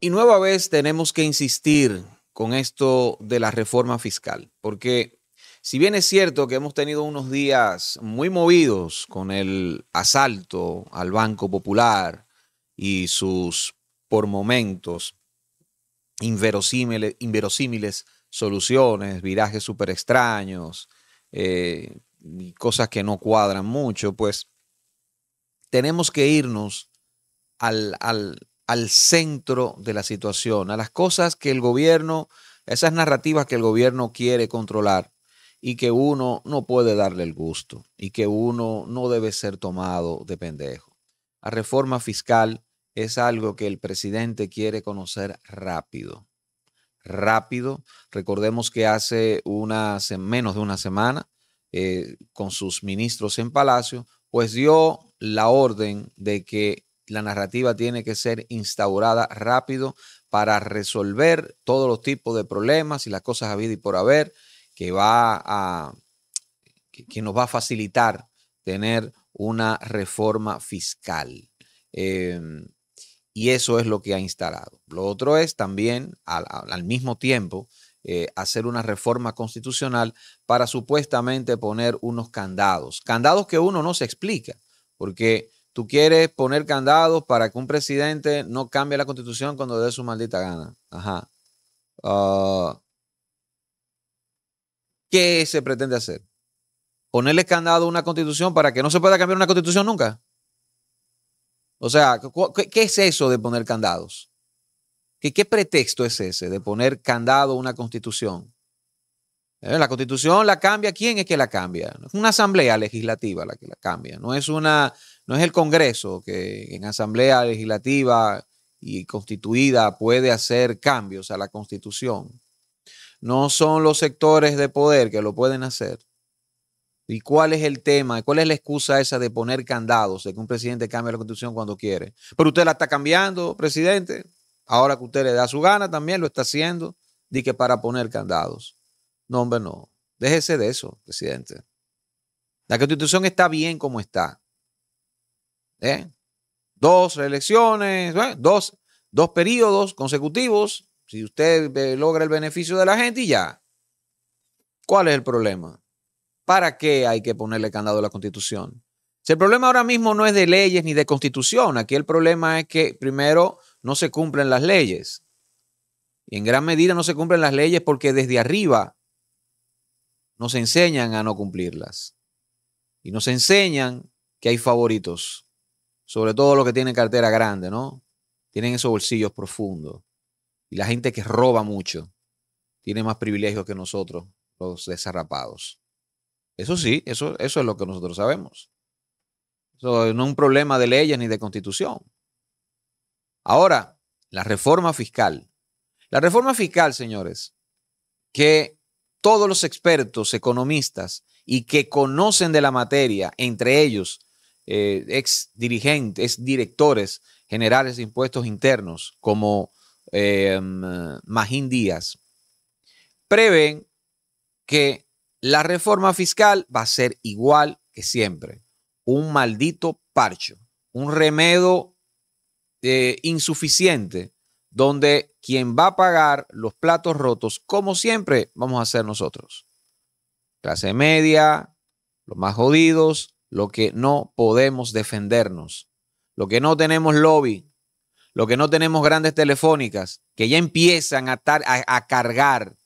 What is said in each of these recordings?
Y nueva vez tenemos que insistir con esto de la reforma fiscal, porque si bien es cierto que hemos tenido unos días muy movidos con el asalto al Banco Popular y sus, por momentos, inverosímiles, soluciones, virajes súper extraños, eh, y cosas que no cuadran mucho, pues tenemos que irnos al, al centro de la situación, a las cosas que el gobierno, esas narrativas que el gobierno quiere controlar y que uno no puede darle el gusto y que uno no debe ser tomado de pendejo. La reforma fiscal es algo que el presidente quiere conocer rápido. Rápido. Recordemos que hace menos de una semana, eh, con sus ministros en Palacio, pues dio la orden de que la narrativa tiene que ser instaurada rápido para resolver todos los tipos de problemas y las cosas habidas y por haber que va a que, nos va a facilitar tener una reforma fiscal. Em, y eso es lo que ha instalado. Lo otro es también, al, mismo tiempo, eh, hacer una reforma constitucional para supuestamente poner unos candados. Candados que uno no se explica, porque Tú quieres poner candados para que un presidente no cambie la constitución cuando dé su maldita gana. Ajá. Ah, ¿Qué se pretende hacer? ¿Ponerle candado a una constitución para que no se pueda cambiar una constitución nunca? O sea, ¿qué es eso de poner candados? qué pretexto es ese de poner candado a una constitución? Eh, la constitución la cambia, ¿quién es que la cambia? una asamblea legislativa la que la cambia, no es, una, no es el Congreso que en asamblea legislativa y constituida puede hacer cambios a la constitución. No son los sectores de poder que lo pueden hacer. ¿Y cuál es el tema? ¿Cuál es la excusa esa de poner candados, de que un presidente cambie la constitución cuando quiere? Pero usted la está cambiando, presidente. Ahora que usted le da su gana, también lo está haciendo, Dice que para poner candados. No, hombre, no. Déjese de eso, presidente. La constitución está bien como está. ¿Eh? Dos elecciones, ¿eh? dos, dos periodos consecutivos. Si usted eh, logra el beneficio de la gente y ya. ¿Cuál es el problema? ¿Para qué hay que ponerle candado a la constitución? Si el problema ahora mismo no es de leyes ni de constitución, aquí el problema es que primero no se cumplen las leyes. Y en gran medida no se cumplen las leyes porque desde arriba nos enseñan a no cumplirlas. Y nos enseñan que hay favoritos, sobre todo los que tienen cartera grande, ¿no? Tienen esos bolsillos profundos. Y la gente que roba mucho tiene más privilegios que nosotros, los desarrapados. Eso sí, eso, eso es lo que nosotros sabemos. Eso no es un problema de leyes ni de constitución. Ahora, la reforma fiscal. La reforma fiscal, señores, que todos los expertos, economistas y que conocen de la materia, entre ellos eh, ex dirigentes, directores generales de impuestos internos, como eh, Magín Díaz, prevén que la reforma fiscal va a ser igual que siempre, un maldito parcho, un remedio eh, insuficiente donde quien va a pagar los platos rotos, como siempre, vamos a ser nosotros. Clase media, los más jodidos, lo que no podemos defendernos, lo que no tenemos lobby, lo que no tenemos grandes telefónicas, que ya empiezan a, cargar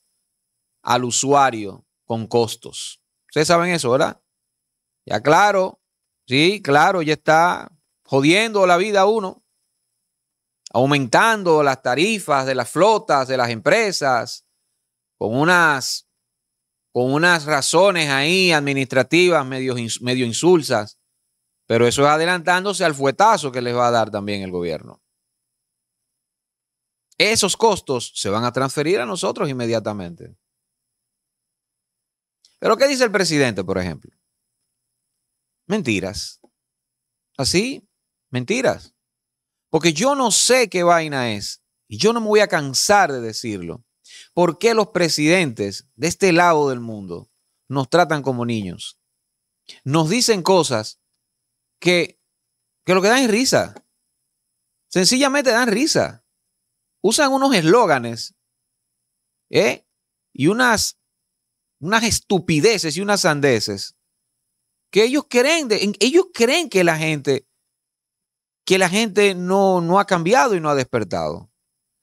al usuario con costos. Ustedes saben eso, ¿verdad? Ya claro, sí, claro, ya está jodiendo la vida a uno aumentando las tarifas de las flotas, de las empresas, con unas, con unas razones ahí administrativas medio, medio insulsas, pero eso es adelantándose al fuetazo que les va a dar también el gobierno. Esos costos se van a transferir a nosotros inmediatamente. Pero ¿qué dice el presidente, por ejemplo? Mentiras. Así, mentiras. Porque yo no sé qué vaina es. Y yo no me voy a cansar de decirlo. ¿Por qué los presidentes de este lado del mundo nos tratan como niños? Nos dicen cosas que, que lo que dan es risa. Sencillamente dan risa. Usan unos eslóganes ¿eh? y unas, unas estupideces y unas sandeces que ellos creen, de, ellos creen que la gente que la gente no, ha cambiado y no ha despertado.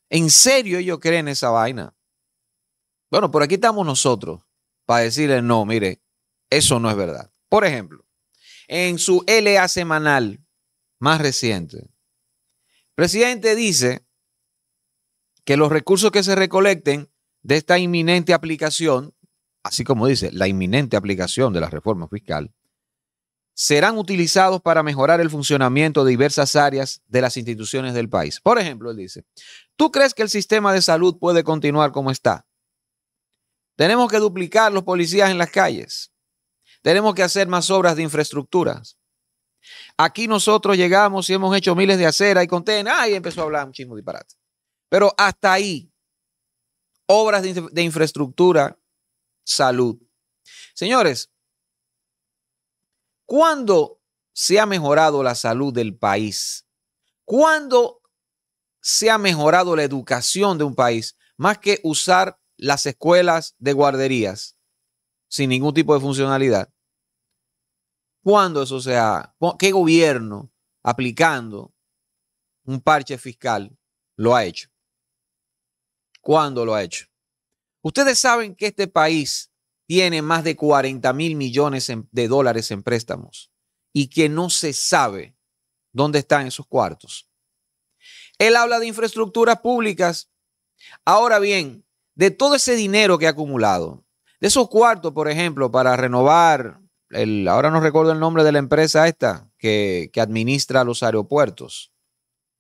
En serio ellos creen esa vaina. Bueno, por aquí estamos nosotros para decirles, no, mire, eso no es verdad. Por ejemplo, en su LA semanal más reciente, el presidente dice que los recursos que se recolecten de esta inminente aplicación, así como dice, la inminente aplicación de la reforma fiscal, serán utilizados para mejorar el funcionamiento de diversas áreas de las instituciones del país. Por ejemplo, él dice, ¿tú crees que el sistema de salud puede continuar como está? Tenemos que duplicar los policías en las calles. Tenemos que hacer más obras de infraestructuras. Aquí nosotros llegamos y hemos hecho miles de aceras y conté, ¡ay! empezó a hablar un chismo disparate. Pero hasta ahí, obras de infraestructura, salud. Señores, ¿Cuándo se ha mejorado la salud del país? ¿Cuándo se ha mejorado la educación de un país? Más que usar las escuelas de guarderías sin ningún tipo de funcionalidad. ¿Cuándo eso se ha? ¿Qué gobierno aplicando un parche fiscal lo ha hecho? ¿Cuándo lo ha hecho? Ustedes saben que este país tiene más de 40 mil millones de dólares en préstamos y que no se sabe dónde están esos cuartos. Él habla de infraestructuras públicas. Ahora bien, de todo ese dinero que ha acumulado, de esos cuartos, por ejemplo, para renovar, el, ahora no recuerdo el nombre de la empresa esta que, que administra los aeropuertos,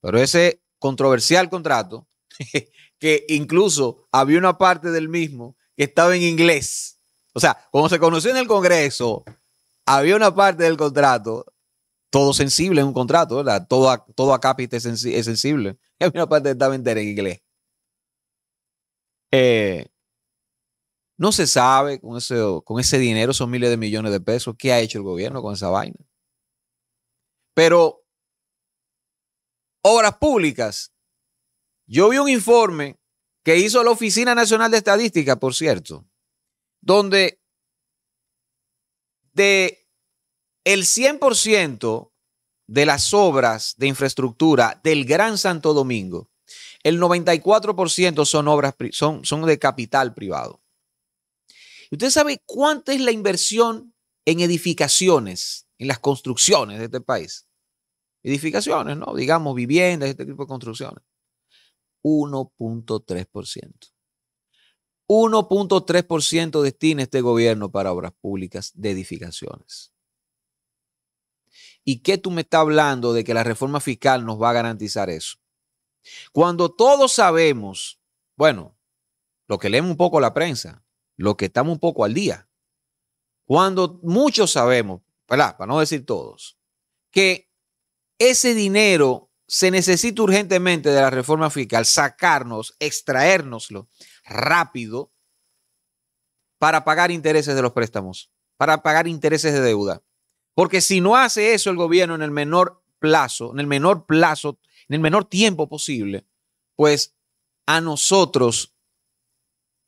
pero ese controversial contrato, que incluso había una parte del mismo que estaba en inglés o sea, como se conoció en el Congreso, había una parte del contrato, todo sensible en un contrato, ¿verdad? Todo, a, todo es, sensible. Y había una parte que estaba entera en inglés. Eh, no se sabe con ese, con ese dinero, esos miles de millones de pesos, qué ha hecho el gobierno con esa vaina. Pero obras públicas. Yo vi un informe que hizo la Oficina Nacional de Estadística, por cierto, donde de el 100% de las obras de infraestructura del Gran Santo Domingo, el 94% son obras son, son de capital privado. usted sabe cuánta es la inversión en edificaciones, en las construcciones de este país? Edificaciones, ¿no? Digamos viviendas, este tipo de construcciones. 1.3%. 1.3% destina este gobierno para obras públicas de edificaciones. ¿Y qué tú me estás hablando de que la reforma fiscal nos va a garantizar eso? Cuando todos sabemos, bueno, lo que leemos un poco la prensa, lo que estamos un poco al día, cuando muchos sabemos, Para no decir todos, que ese dinero se necesita urgentemente de la reforma fiscal sacarnos, extraérnoslo rápido para pagar intereses de los préstamos, para pagar intereses de deuda. Porque si no hace eso el gobierno en el menor plazo, en el menor plazo, en el menor tiempo posible, pues a nosotros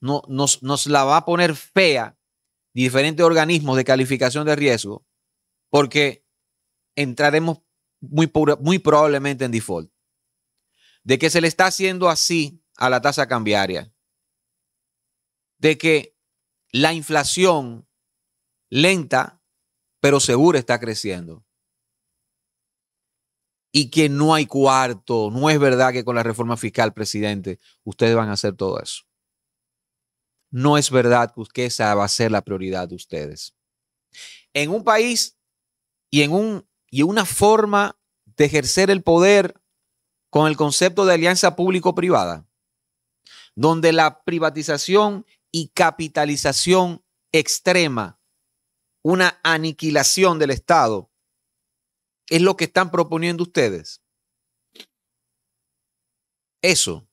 nos, nos la va a poner fea diferentes organismos de calificación de riesgo, porque entraremos muy, probablemente en default. De que se le está haciendo así a la tasa cambiaria. De que la inflación lenta, pero segura está creciendo. Y que no hay cuarto. No es verdad que con la reforma fiscal, presidente, ustedes van a hacer todo eso. No es verdad que esa va a ser la prioridad de ustedes. En un país y en un y una forma de ejercer el poder con el concepto de alianza público-privada, donde la privatización y capitalización extrema, una aniquilación del Estado, es lo que están proponiendo ustedes. Eso,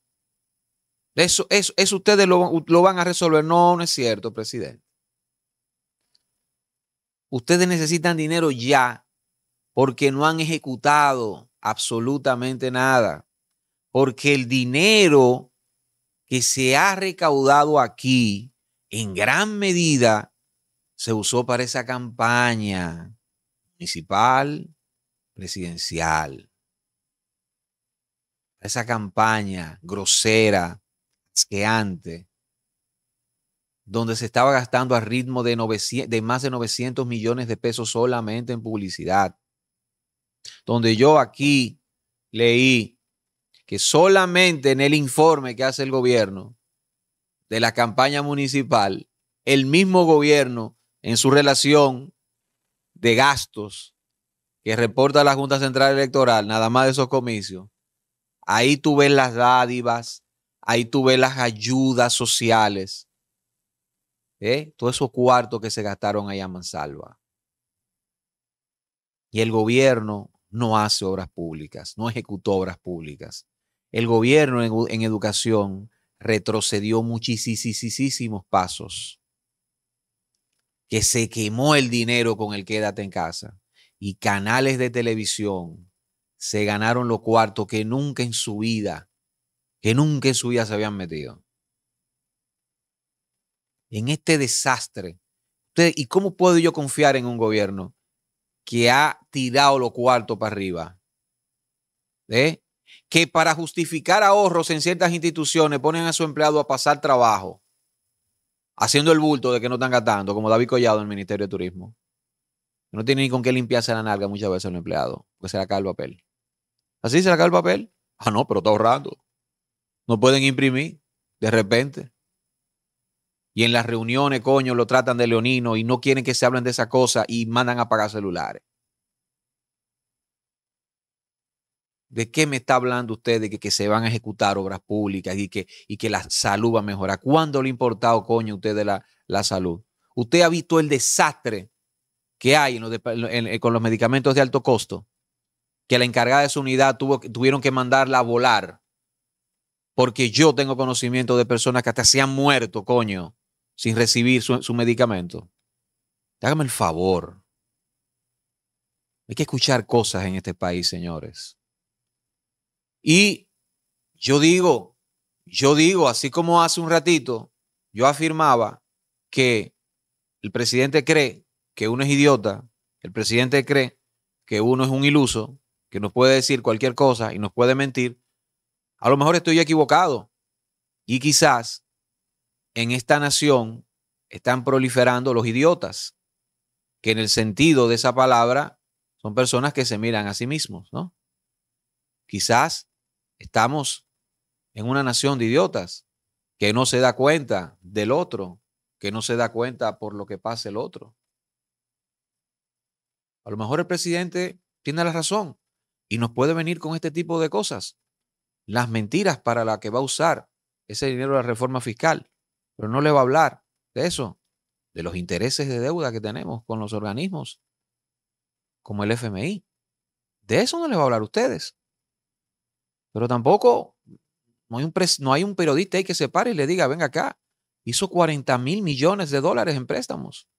eso, eso, ustedes lo, lo van a resolver. No, no es cierto, presidente. Ustedes necesitan dinero ya porque no han ejecutado absolutamente nada, porque el dinero que se ha recaudado aquí en gran medida se usó para esa campaña municipal, presidencial. Esa campaña grosera, asqueante, donde se estaba gastando a ritmo de, de más de 900 millones de pesos solamente en publicidad donde yo aquí leí que solamente en el informe que hace el gobierno de la campaña municipal, el mismo gobierno en su relación de gastos que reporta la Junta Central Electoral, nada más de esos comicios, ahí tú ves las dádivas, ahí tú ves las ayudas sociales, ¿eh? todos esos cuartos que se gastaron allá a Mansalva. Y el gobierno no hace obras públicas, no ejecutó obras públicas. El gobierno en, educación retrocedió muchísimos pasos, que se quemó el dinero con el quédate en casa y canales de televisión se ganaron los cuartos que nunca en su vida, que nunca en su vida se habían metido. En este desastre, ¿y cómo puedo yo confiar en un gobierno que ha tirado los cuartos para arriba. ¿Eh? Que para justificar ahorros en ciertas instituciones ponen a su empleado a pasar trabajo, haciendo el bulto de que no están gastando, como David Collado en el Ministerio de Turismo. No tiene ni con qué limpiarse la nalga muchas veces el empleado, porque se le cae el papel. ¿Así se le cae el papel? Ah, no, pero está ahorrando. No pueden imprimir de repente y en las reuniones, coño, lo tratan de leonino y no quieren que se hablen de esa cosa y mandan a pagar celulares. ¿De qué me está hablando usted de que, se van a ejecutar obras públicas y que, y que la salud va a mejorar? ¿Cuándo le ha importado, coño, usted de la, salud? ¿Usted ha visto el desastre que hay con los medicamentos de alto costo? Que la encargada de su unidad tuvo, tuvieron que mandarla a volar. Porque yo tengo conocimiento de personas que hasta se han muerto, coño, sin recibir su, medicamento, hágame el favor. Hay que escuchar cosas en este país, señores. Y yo digo, yo digo, así como hace un ratito, yo afirmaba que el presidente cree que uno es idiota, el presidente cree que uno es un iluso, que nos puede decir cualquier cosa y nos puede mentir. A lo mejor estoy equivocado. Y quizás en esta nación están proliferando los idiotas, que en el sentido de esa palabra son personas que se miran a sí mismos, ¿no? Quizás estamos en una nación de idiotas que no se da cuenta del otro, que no se da cuenta por lo que pasa el otro. A lo mejor el presidente tiene la razón y nos puede venir con este tipo de cosas. Las mentiras para las que va a usar ese dinero de la reforma fiscal. Pero no le va a hablar de eso, de los intereses de deuda que tenemos con los organismos como el FMI. De eso no les va a hablar a ustedes. Pero tampoco no hay un, no hay un periodista ahí que se pare y le diga, venga acá, hizo 40 mil millones de dólares en préstamos.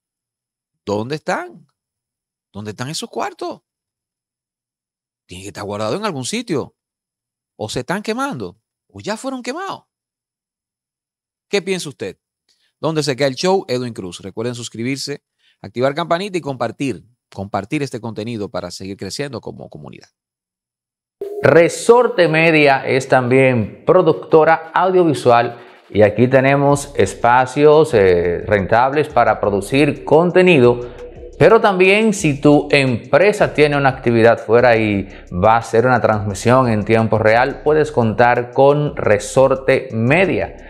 ¿Dónde están? ¿Dónde están esos cuartos? ¿Tiene que estar guardado en algún sitio. O se están quemando, o ya fueron quemados. ¿Qué piensa usted? ¿Dónde se queda el show? Edwin Cruz. Recuerden suscribirse, activar campanita y compartir. Compartir este contenido para seguir creciendo como comunidad. Resorte Media es también productora audiovisual y aquí tenemos espacios eh, rentables para producir contenido pero también si tu empresa tiene una actividad fuera y va a hacer una transmisión en tiempo real, puedes contar con Resorte Media.